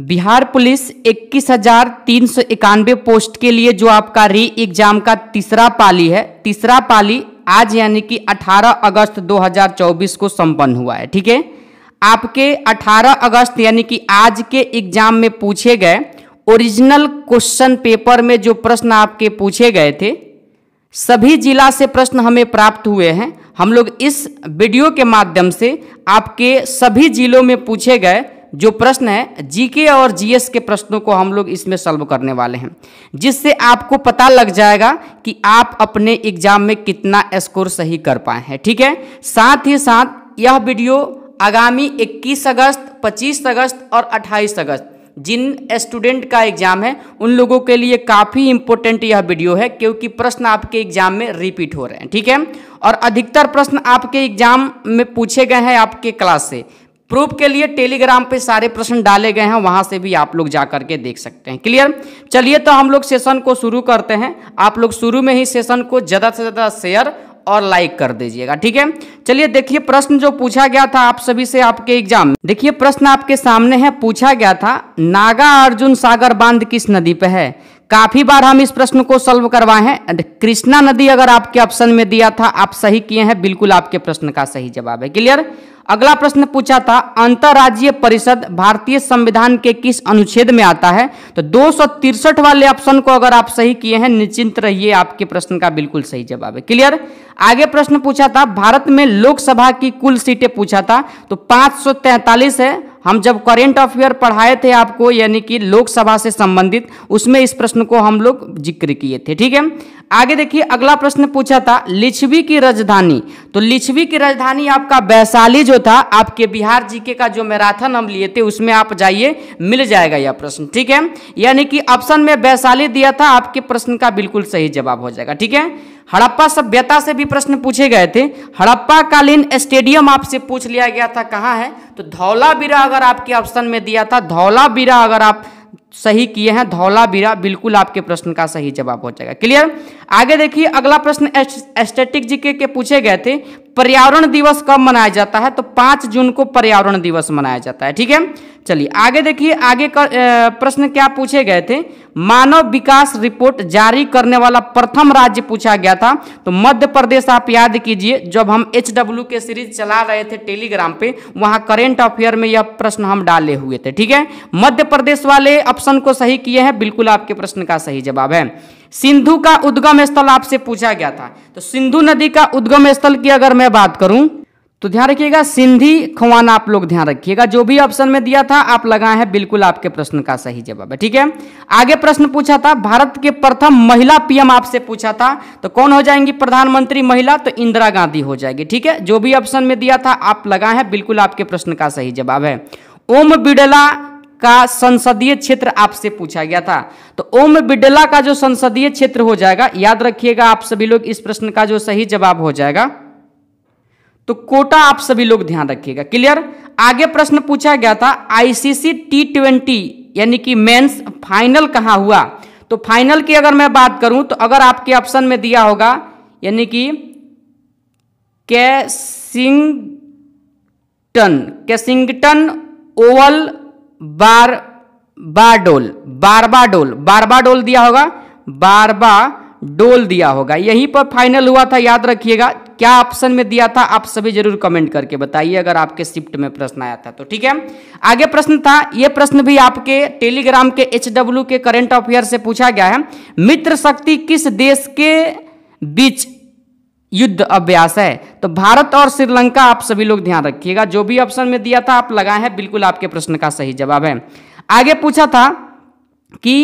Bihar police इक्कीस हजार तीन सौ इक्यानवे पोस्ट के लिए जो आपका री एग्जाम का तीसरा पाली है तीसरा पाली आज यानी कि 18 अगस्त 2024 को संपन्न हुआ है ठीक है आपके 18 अगस्त यानी कि आज के एग्जाम में पूछे गए ओरिजिनल क्वेश्चन पेपर में जो प्रश्न आपके पूछे गए थे सभी जिला से प्रश्न हमें प्राप्त हुए हैं हम लोग इस वीडियो के माध्यम से आपके सभी जिलों में पूछे गए जो प्रश्न है जीके और जीएस के प्रश्नों को हम लोग इसमें सॉल्व करने वाले हैं जिससे आपको पता लग जाएगा कि आप अपने एग्जाम में कितना स्कोर सही कर पाए हैं ठीक है साथ ही साथ यह वीडियो आगामी 21 अगस्त 25 अगस्त और 28 अगस्त जिन स्टूडेंट का एग्जाम है उन लोगों के लिए काफ़ी इंपॉर्टेंट यह वीडियो है क्योंकि प्रश्न आपके एग्जाम में रिपीट हो रहे हैं ठीक है और अधिकतर प्रश्न आपके एग्जाम में पूछे गए हैं आपके क्लास से प्रूफ के लिए टेलीग्राम पे सारे प्रश्न डाले गए हैं वहां से भी आप लोग जा करके देख सकते हैं क्लियर चलिए तो हम लोग सेशन को शुरू करते हैं आप लोग शुरू में ही सेशन को ज़्यादा से ज़्यादा शेयर और लाइक कर दीजिएगा ठीक है चलिए देखिए प्रश्न जो पूछा गया था आप सभी से आपके एग्जाम देखिए प्रश्न आपके सामने है पूछा गया था नागा अर्जुन सागर बांध किस नदी पे है काफी बार हम इस प्रश्न को सॉल्व करवाए हैं कृष्णा नदी अगर आपके ऑप्शन में दिया था आप सही किए हैं बिल्कुल आपके प्रश्न का सही जवाब है क्लियर अगला प्रश्न पूछा था अंतर्राज्यीय परिषद भारतीय संविधान के किस अनुच्छेद में आता है तो दो वाले ऑप्शन को अगर आप सही किए हैं निश्चिंत रहिए आपके प्रश्न का बिल्कुल सही जवाब है क्लियर आगे प्रश्न पूछा था भारत में लोकसभा की कुल सीटें पूछा था तो पांच है हम जब करेंट अफेयर पढ़ाए थे आपको यानी कि लोकसभा से संबंधित उसमें इस प्रश्न को हम लोग जिक्र किए थे ठीक है आगे देखिए अगला प्रश्न पूछा था लिच्छवी की राजधानी तो लिच्छवी की राजधानी आपका वैशाली जो था आपके बिहार जीके का जो मैराथन हम लिए थे उसमें आप जाइए मिल जाएगा यह प्रश्न ठीक है यानी कि ऑप्शन में वैशाली दिया था आपके प्रश्न का बिल्कुल सही जवाब हो जाएगा ठीक है हड़प्पा सभ्यता से भी प्रश्न पूछे गए थे हड़प्पा कालीन स्टेडियम आपसे पूछ लिया गया था कहाँ है तो धौलावीरा अगर आपके ऑप्शन में दिया था धौलावीरा अगर आप सही किए हैं धौला बीरा बिल्कुल आपके प्रश्न का सही जवाब हो जाएगा क्लियर आगे देखिए अगला प्रश्न एस्टेटिक जीके के पूछे गए थे पर्यावरण दिवस कब मनाया जाता है तो पांच जून को पर्यावरण दिवस मनाया जाता है ठीक है चलिए आगे देखिए आगे का प्रश्न क्या पूछे गए थे मानव विकास रिपोर्ट जारी करने वाला प्रथम राज्य पूछा गया था तो मध्य प्रदेश आप याद कीजिए जब हम एच डब्ल्यू के सीरीज चला रहे थे टेलीग्राम पे वहां करेंट अफेयर में यह प्रश्न हम डाले हुए थे ठीक है मध्य प्रदेश वाले अब ऑप्शन को सही किए हैं बिल्कुल आपके प्रश्न का सही जवाब है सिंधु का उद्गम स्थल आपसे पूछा गया था तो सिंधु नदी का उद्गम स्थल की अगर मैं बात करूं तो ध्यान रखिएगा सिंधी खवाना आप लोग ध्यान रखिएगा जो भी ऑप्शन में दिया था आप लगाए हैं बिल्कुल आपके प्रश्न का सही जवाब है ठीक है आगे प्रश्न पूछा था भारत के प्रथम महिला पीएम आपसे पूछा था तो कौन हो जाएंगी प्रधानमंत्री महिला तो इंदिरा गांधी हो जाएगी ठीक है जो भी ऑप्शन में दिया था आप लगाए हैं बिल्कुल आपके प्रश्न का सही जवाब है ओम बिड़ला का संसदीय क्षेत्र आपसे पूछा गया था तो ओम बिडला का जो संसदीय क्षेत्र हो जाएगा याद रखिएगा आप सभी लोग इस प्रश्न का जो सही जवाब हो जाएगा तो कोटा आप सभी लोग ध्यान रखिएगा क्लियर आगे प्रश्न पूछा गया था आईसीसी टी ट्वेंटी यानी कि मेंस फाइनल कहां हुआ तो फाइनल की अगर मैं बात करूं तो अगर आपके ऑप्शन में दिया होगा यानी कि कैसिंगटन कैसिंगटन ओवल बार बारडोल बारबाडोल बारबाडोल दिया होगा बारबा डोल दिया होगा यहीं पर फाइनल हुआ था याद रखिएगा क्या ऑप्शन में दिया था आप सभी जरूर कमेंट करके बताइए अगर आपके शिफ्ट में प्रश्न आया था तो ठीक है आगे प्रश्न था यह प्रश्न भी आपके टेलीग्राम के एच के करंट अफेयर से पूछा गया है मित्र शक्ति किस देश के बीच युद्ध अभ्यास है तो भारत और श्रीलंका आप सभी लोग ध्यान रखिएगा जो भी ऑप्शन में दिया था आप लगाए हैं बिल्कुल आपके प्रश्न का सही जवाब है आगे पूछा था कि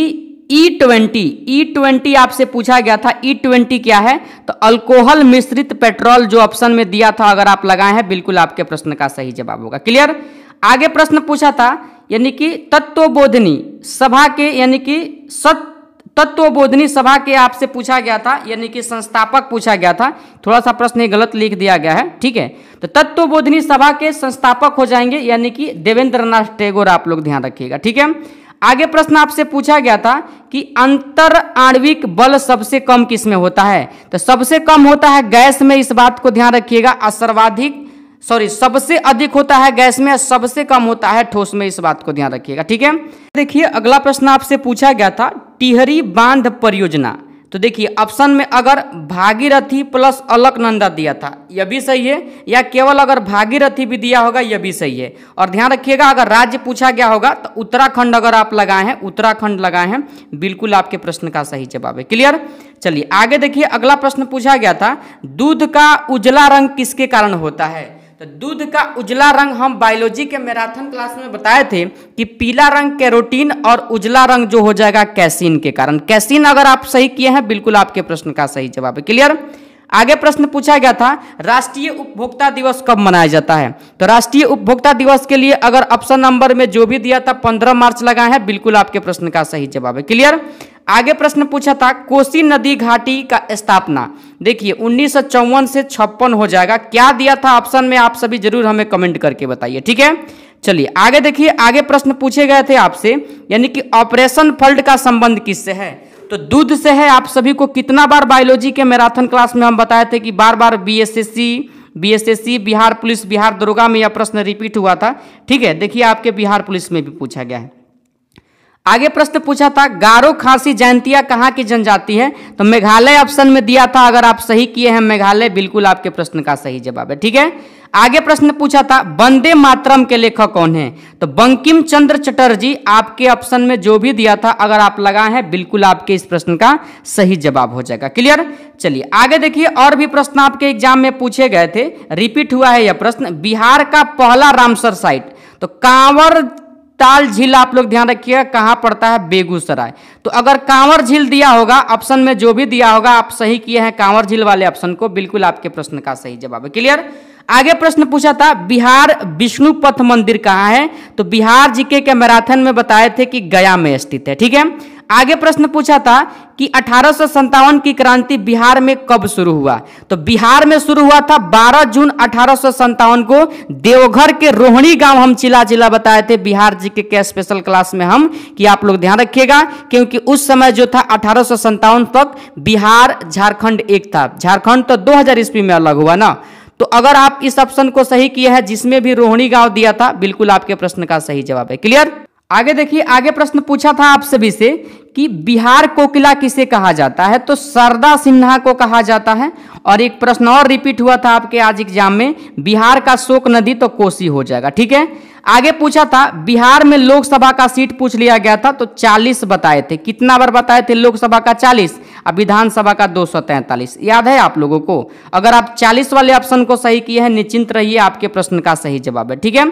ई ट्वेंटी ई ट्वेंटी आपसे पूछा गया था ई e ट्वेंटी क्या है तो अल्कोहल मिश्रित पेट्रोल जो ऑप्शन में दिया था अगर आप लगाए हैं बिल्कुल आपके प्रश्न का सही जवाब होगा क्लियर आगे प्रश्न पूछा था यानी कि तत्वबोधनी सभा के यानी कि सत्य तत्वबोधनी सभा के आपसे पूछा गया था यानी कि संस्थापक पूछा गया था थोड़ा सा प्रश्न गलत लिख दिया गया है ठीक है तो तत्वबोधनी सभा के संस्थापक हो जाएंगे यानी कि देवेंद्र टैगोर आप लोग ध्यान रखिएगा ठीक है आगे प्रश्न आपसे पूछा गया था कि अंतर आणविक बल सबसे कम किस में होता है तो सबसे कम होता है गैस में इस बात को ध्यान रखिएगा और सर्वाधिक सॉरी सबसे अधिक होता है गैस में सबसे कम होता है ठोस में इस बात को ध्यान रखिएगा ठीक है देखिए अगला प्रश्न आपसे पूछा गया था टिहरी बांध परियोजना तो देखिए ऑप्शन में अगर भागीरथी प्लस अलकनंदा दिया था यह भी सही है या केवल अगर भागीरथी भी दिया होगा यह भी सही है और ध्यान रखिएगा अगर राज्य पूछा गया होगा तो उत्तराखंड अगर आप लगाए हैं उत्तराखंड लगाए हैं बिल्कुल आपके प्रश्न का सही जवाब है क्लियर चलिए आगे देखिए अगला प्रश्न पूछा गया था दूध का उजला रंग किसके कारण होता है तो दूध का उजला रंग हम बायोलॉजी के मैराथन क्लास में बताए थे कि पीला रंग कैरोटीन और उजला रंग जो हो जाएगा कैसीन के कारण कैसीन अगर आप सही किए हैं बिल्कुल आपके प्रश्न का सही जवाब है क्लियर आगे प्रश्न पूछा गया था राष्ट्रीय उपभोक्ता दिवस कब मनाया जाता है तो राष्ट्रीय उपभोक्ता दिवस के लिए अगर ऑप्शन नंबर में जो भी दिया था पंद्रह मार्च लगा है बिल्कुल आपके प्रश्न का सही जवाब है क्लियर आगे प्रश्न पूछा था कोसी नदी घाटी का स्थापना देखिए उन्नीस से छप्पन हो जाएगा क्या दिया था ऑप्शन में आप सभी जरूर हमें कमेंट करके बताइए ठीक है चलिए आगे देखिए आगे प्रश्न पूछे गए थे आपसे यानी कि ऑपरेशन फल्ड का संबंध किससे है तो दूध से है आप सभी को कितना बार बायोलॉजी के मैराथन क्लास में हम बताए थे कि बार बार B S S C BSSC Bihar police Bihar दरोगा में यह प्रश्न रिपीट हुआ था ठीक है देखिए आपके बिहार पुलिस में भी पूछा गया है आगे प्रश्न पूछा था गारो खासी जयंतिया कहाँ की जनजाति है तो मेघालय ऑप्शन में दिया था अगर आप सही किए हैं मेघालय बिल्कुल आपके प्रश्न का सही जवाब है ठीक है आगे प्रश्न पूछा था वंदे मातरम के लेखक कौन है तो बंकिम चंद्र चटर्जी आपके ऑप्शन में जो भी दिया था अगर आप लगा हैं बिल्कुल आपके इस प्रश्न का सही जवाब हो जाएगा क्लियर चलिए आगे देखिए और भी प्रश्न आपके एग्जाम में पूछे गए थे रिपीट हुआ है यह प्रश्न बिहार का पहला रामसर साइट तो कांवर ताल झील आप लोग ध्यान रखिएगा कहाँ पड़ता है बेगूसराय तो अगर कांवर झील दिया होगा ऑप्शन में जो भी दिया होगा आप सही किए हैं कांवर झील वाले ऑप्शन को बिल्कुल आपके प्रश्न का सही जवाब है क्लियर आगे प्रश्न पूछा था बिहार विष्णु पथ मंदिर कहाँ है तो बिहार जीके के मैराथन में बताए थे कि गया में स्थित है ठीक है आगे प्रश्न पूछा था कि अठारह की क्रांति बिहार में कब शुरू हुआ तो बिहार में शुरू हुआ था 12 जून अठारह को देवघर के रोहिणी गांव हम चिला चिला बताए थे बिहार जी के, के स्पेशल क्लास में हम कि आप लोग ध्यान रखिएगा क्योंकि उस समय जो था अठारह तक बिहार झारखंड एक था झारखंड तो दो हजार ईस्वी में अलग हुआ ना तो अगर आप इस ऑप्शन को सही किया है जिसमें भी रोहणी गांव दिया था बिल्कुल आपके प्रश्न का सही जवाब है क्लियर आगे देखिए आगे प्रश्न पूछा था आप सभी से कि बिहार कोकिला किसे कहा जाता है तो सरदा सिन्हा को कहा जाता है और एक प्रश्न और रिपीट हुआ था आपके आज एग्जाम में बिहार का शोक नदी तो कोसी हो जाएगा ठीक है आगे पूछा था बिहार में लोकसभा का सीट पूछ लिया गया था तो 40 बताए थे कितना बार बताए थे लोकसभा का 40 और विधानसभा का 243 याद है आप लोगों को अगर आप 40 वाले ऑप्शन को सही किए हैं निश्चिंत रहिए आपके प्रश्न का सही जवाब है ठीक है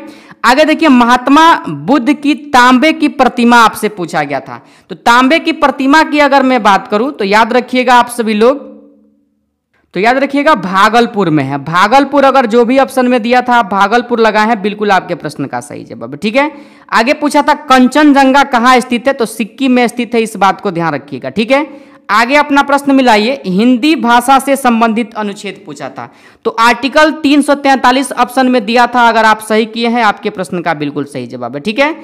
आगे देखिए महात्मा बुद्ध की तांबे की प्रतिमा आपसे पूछा गया था तो तांबे की प्रतिमा की अगर मैं बात करूं तो याद रखिएगा आप सभी लोग तो याद रखिएगा भागलपुर में है भागलपुर अगर जो भी ऑप्शन में दिया था भागलपुर लगा है बिल्कुल आपके प्रश्न का सही जवाब ठीक है आगे पूछा था कंचनजंगा कहाँ स्थित है तो सिक्किम में स्थित है इस बात को ध्यान रखिएगा ठीक है आगे अपना प्रश्न मिलाइए हिंदी भाषा से संबंधित अनुच्छेद पूछा था तो आर्टिकल 343 ऑप्शन में दिया था अगर आप सही किए हैं आपके प्रश्न का बिल्कुल सही जवाब है ठीक है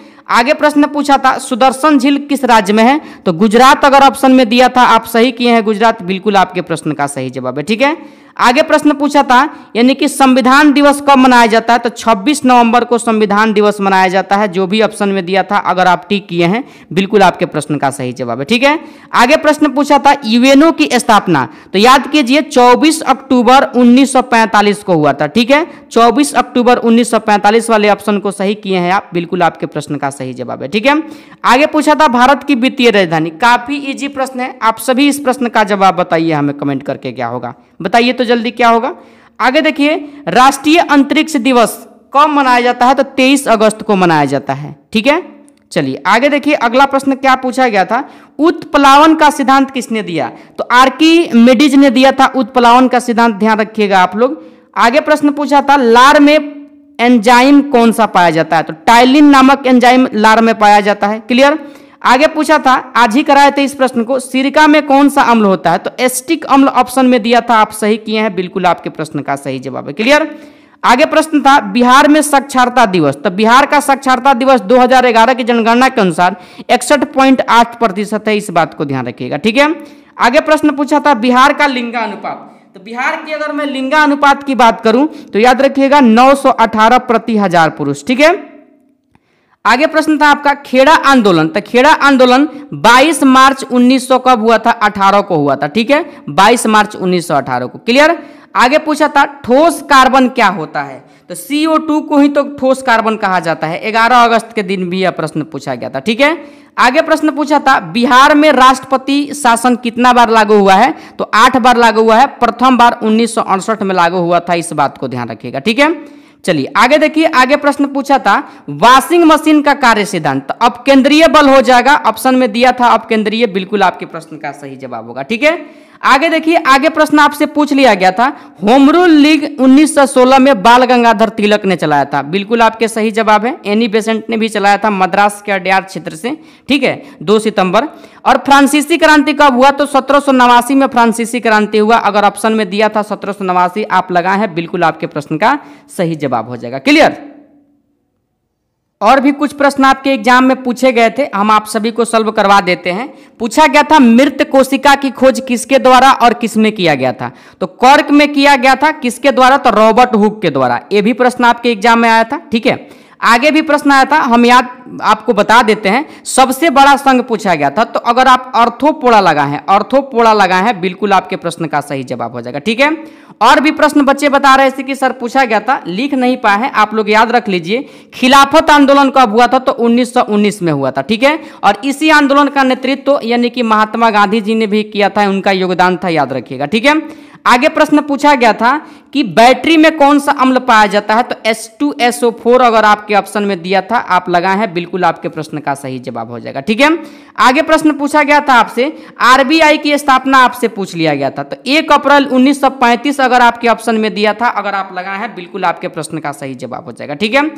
आगे प्रश्न पूछा था सुदर्शन झील किस राज्य में है तो गुजरात अगर ऑप्शन में दिया था आप सही किए हैं गुजरात बिल्कुल आपके प्रश्न का सही जवाब है ठीक है आगे प्रश्न पूछा था यानी कि संविधान दिवस कब मनाया जाता है तो 26 नवंबर को संविधान दिवस मनाया जाता है जो भी ऑप्शन में दिया था अगर आप टिक किए हैं बिल्कुल आपके प्रश्न का सही जवाब है ठीक है आगे प्रश्न पूछा था यूएनओ की स्थापना तो याद कीजिए 24 अक्टूबर 1945 को हुआ था ठीक है 24 अक्टूबर 1945 वाले ऑप्शन को सही किए हैं आप बिल्कुल आपके प्रश्न का सही जवाब है ठीक है आगे पूछा था भारत की वित्तीय राजधानी काफी इजी प्रश्न है आप सभी इस प्रश्न का जवाब बताइए हमें कमेंट करके क्या होगा बताइए तो तो जल्दी क्या होगा आगे देखिए राष्ट्रीय अंतरिक्ष दिवस कब मनाया जाता है तो 23 अगस्त को मनाया जाता है ठीक है चलिए आगे देखिए अगला प्रश्न क्या पूछा गया था उत्पलावन का सिद्धांत किसने दिया तो आरकी मेडिज ने दिया था उत्पलावन का सिद्धांत ध्यान रखिएगा आप लोग आगे प्रश्न पूछा था लार में एंजाइम कौन सा पाया जाता है तो टाइलिन नामक एंजाइम लार में पाया जाता है क्लियर आगे पूछा था आज ही कराए थे इस प्रश्न को सिरका में कौन सा अम्ल होता है तो एस्टिक अम्ल ऑप्शन में दिया था आप सही किए हैं बिल्कुल आपके प्रश्न का सही जवाब है क्लियर आगे प्रश्न था बिहार में साक्षरता दिवस तो बिहार का साक्षरता दिवस 2011 की जनगणना के अनुसार इकसठ पॉइंट आठ प्रतिशत है इस बात को ध्यान रखिएगा ठीक है आगे प्रश्न पूछा था बिहार का लिंगानुपात तो बिहार की अगर मैं लिंगानुपात की बात करूं तो याद रखिएगा 918 प्रति हजार पुरुष ठीक है आगे प्रश्न था आपका खेड़ा आंदोलन तो खेड़ा आंदोलन 22 मार्च 1900 कब हुआ था 18 को हुआ था ठीक है 22 मार्च 1918 को क्लियर आगे पूछा था ठोस कार्बन क्या होता है तो CO2 को ही तो ठोस कार्बन कहा जाता है 11 अगस्त के दिन भी यह प्रश्न पूछा गया था ठीक है आगे प्रश्न पूछा था बिहार में राष्ट्रपति शासन कितना बार लागू हुआ है तो आठ बार लागू हुआ है प्रथम बार उन्नीस में लागू हुआ था इस बात को ध्यान रखिएगा ठीक है चलिए आगे देखिए आगे प्रश्न पूछा था वॉशिंग मशीन का कार्य सिद्धांत अब केंद्रीय बल हो जाएगा ऑप्शन में दिया था अब केंद्रीय बिल्कुल आपके प्रश्न का सही जवाब होगा ठीक है आगे देखिए आगे प्रश्न आपसे पूछ लिया गया था होमरूल लीग 1916 में बाल गंगाधर तिलक ने चलाया था बिल्कुल आपके सही जवाब है एनी बेसेंट ने भी चलाया था मद्रास के अड्यार क्षेत्र से ठीक है 2 सितंबर और फ्रांसीसी क्रांति कब हुआ तो सत्रह में फ्रांसीसी क्रांति हुआ अगर ऑप्शन में दिया था सत्रह आप लगाए हैं बिल्कुल आपके प्रश्न का सही जवाब हो जाएगा क्लियर और भी कुछ प्रश्न आपके एग्जाम में पूछे गए थे हम आप सभी को सॉल्व करवा देते हैं पूछा गया था मृत कोशिका की खोज किसके द्वारा और किसमें किया गया था तो कॉर्क में किया गया था किसके द्वारा तो रॉबर्ट हुक के द्वारा यह भी प्रश्न आपके एग्जाम में आया था ठीक है आगे भी प्रश्न आया था हम याद आपको बता देते हैं सबसे बड़ा संघ पूछा गया था तो अगर आप अर्थोपोड़ा लगा है अर्थोपोड़ा लगा है बिल्कुल आपके प्रश्न का सही जवाब हो जाएगा ठीक है और भी प्रश्न बच्चे बता रहे थे कि सर पूछा गया था लिख नहीं पाए हैं आप लोग याद रख लीजिए खिलाफत आंदोलन कब हुआ था तो 1919 में हुआ था ठीक है और इसी आंदोलन का नेतृत्व तो, यानी कि महात्मा गांधी जी ने भी किया था उनका योगदान था याद रखिएगा ठीक है आगे प्रश्न पूछा गया था कि बैटरी में कौन सा अम्ल पाया जाता है तो H2SO4 अगर आपके ऑप्शन में दिया था आप लगाए हैं बिल्कुल आपके प्रश्न का सही जवाब हो जाएगा ठीक है आगे प्रश्न पूछा गया था आपसे आरबीआई की स्थापना आपसे पूछ लिया गया था तो एक अप्रैल 1935 अगर आपके ऑप्शन में दिया था अगर आप लगाए हैं बिल्कुल आपके प्रश्न का सही जवाब हो जाएगा ठीक है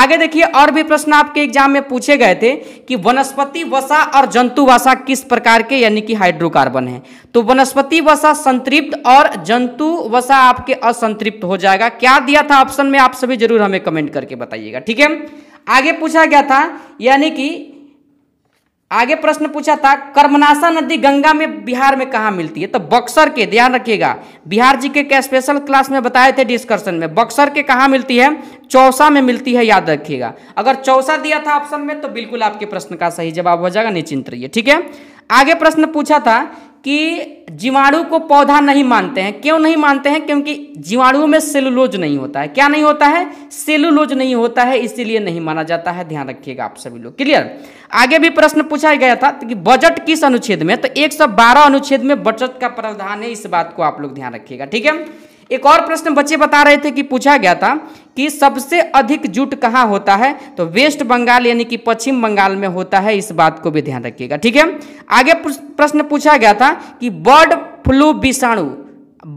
आगे देखिए और भी प्रश्न आपके एग्जाम में पूछे गए थे कि वनस्पति वसा और जंतु वसा किस प्रकार के यानी कि हाइड्रोकार्बन है तो वनस्पति वसा संतृप्त और जंतु वसा आपके संतृप्त हो जाएगा क्या दिया था ऑप्शन में आप सभी जरूर हमें कमेंट करके बताइएगा ठीक है आगे पूछा गया था यानी कि आगे प्रश्न पूछा था कर्मनाशा नदी गंगा में बिहार में कहाँ मिलती है तो बक्सर के ध्यान रखिएगा बिहार जी के क्या स्पेशल क्लास में बताए थे डिस्कशन में बक्सर के कहाँ मिलती है चौसा में मिलती है याद रखिएगा अगर चौसा दिया था ऑप्शन में तो बिल्कुल आपके प्रश्न का सही जवाब हो जाएगा निश्चिंत रहिए ठीक है आगे प्रश्न पूछा था कि जीवाणु को पौधा नहीं मानते हैं क्यों नहीं मानते हैं क्योंकि जीवाणुओं में सेलुलोज नहीं होता है क्या नहीं होता है सेलुलोज नहीं होता है इसीलिए नहीं माना जाता है ध्यान रखिएगा आप सभी लोग क्लियर आगे भी प्रश्न पूछा गया था कि बजट किस अनुच्छेद में तो 112 अनुच्छेद में बजट का प्रावधान है इस बात को आप लोग ध्यान रखिएगा ठीक है एक और प्रश्न बच्चे बता रहे थे कि पूछा गया था कि सबसे अधिक जुट कहाँ होता है तो वेस्ट बंगाल यानी कि पश्चिम बंगाल में होता है इस बात को भी ध्यान रखिएगा ठीक है आगे प्रश्न पूछा गया था कि बर्ड फ्लू विषाणु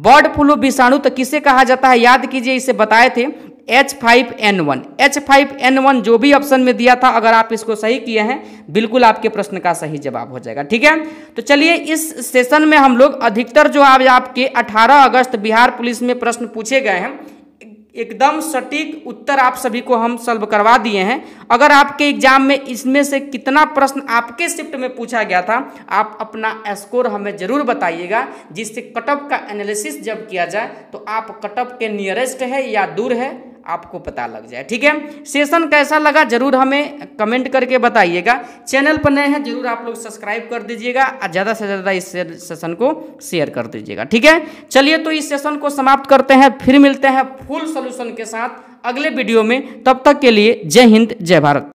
बर्ड फ्लू विषाणु तो किसे कहा जाता है याद कीजिए इसे बताए थे H5N1 H5N1 जो भी ऑप्शन में दिया था अगर आप इसको सही किए हैं बिल्कुल आपके प्रश्न का सही जवाब हो जाएगा ठीक है तो चलिए इस सेशन में हम लोग अधिकतर जो आज आपके 18 अगस्त बिहार पुलिस में प्रश्न पूछे गए हैं एकदम सटीक उत्तर आप सभी को हम सॉल्व करवा दिए हैं अगर आपके एग्जाम में इसमें से कितना प्रश्न आपके शिफ्ट में पूछा गया था आप अपना स्कोर हमें जरूर बताइएगा जिससे कटअप का एनालिसिस जब किया जाए तो आप कटअप के नियरेस्ट है या दूर है आपको पता लग जाए ठीक है सेशन कैसा लगा जरूर हमें कमेंट करके बताइएगा चैनल पर नए हैं जरूर आप लोग सब्सक्राइब कर दीजिएगा और ज़्यादा से ज़्यादा इस सेशन को शेयर कर दीजिएगा ठीक है चलिए तो इस सेशन को समाप्त करते हैं फिर मिलते हैं फुल सोल्यूशन के साथ अगले वीडियो में तब तक के लिए जय हिंद जय भारत